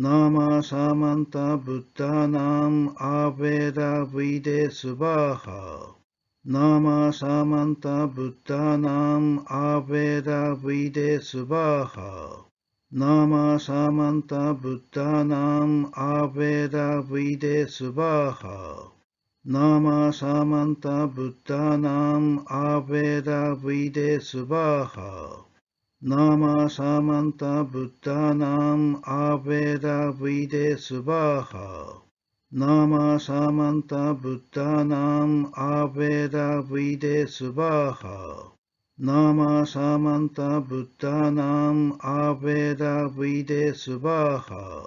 ナマサマンタブッダナムアベダブィデスバーハナマサマンタブッダナムアベダブィデスバーハナマサマンタブッダナムアベダブィデスバーハナマサマンタブッダナムアベラブイデスバーハ नाम आवेदविदे बुद्धानाम् आवेरा आवेदविदे सुबाः नाम आवेदविदे आवेरा वुदे आवेदविदे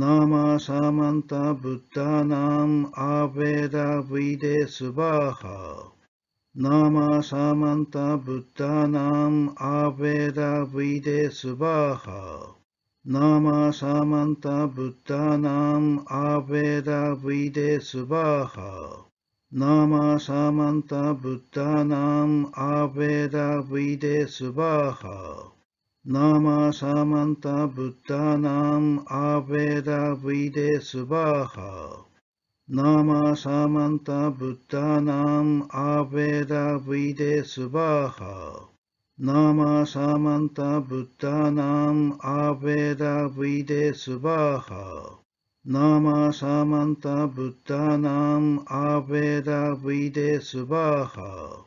नाम नामा सामन्त बुद्धानाम् आवेरा वुदे सुबाः नामा सामन्त बुद्धानाम् आवेरा वैदे सुभाः ナマサマンタブッダナムアベダブイデスバーハナマサマンタブッダナムアベダブイデスバーハナマサマンタブッダナムアベダブイデスバーハ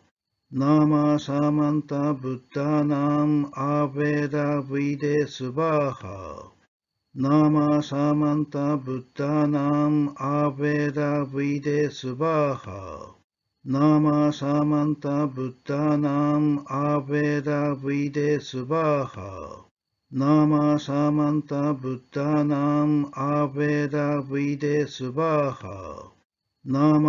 ナマサマンタブッダナムアベダブイデスバーハ नाम आवेदविदे बुद्धानाम् आवेरा आवेदविदे सुबाः नाम आवेदविदे आवेरा वुदे आवेदविदे नाम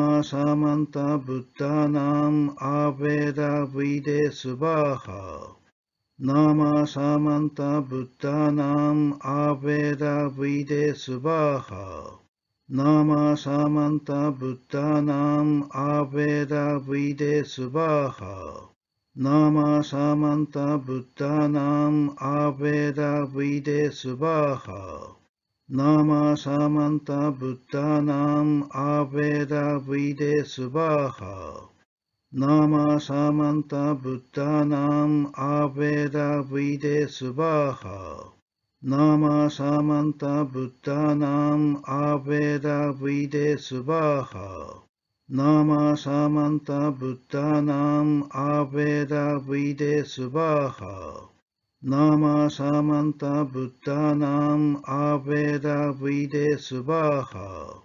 ナマサマンタブッダナムアベダブイデスバーハナマサマンタブッダナムアベダブイデスバーハナマサマンタブッダナムアベダブイデスバーハナマサマンタブッダナムアベダブイデスバーハナマサマンタブッダナムアベダブイデスバーハナマサマンタブッダナムアベダブイデスバーハナマサマンタブッダナムアベダブイデスバーハナマサマンタブッダナムアベダブイデスバーハ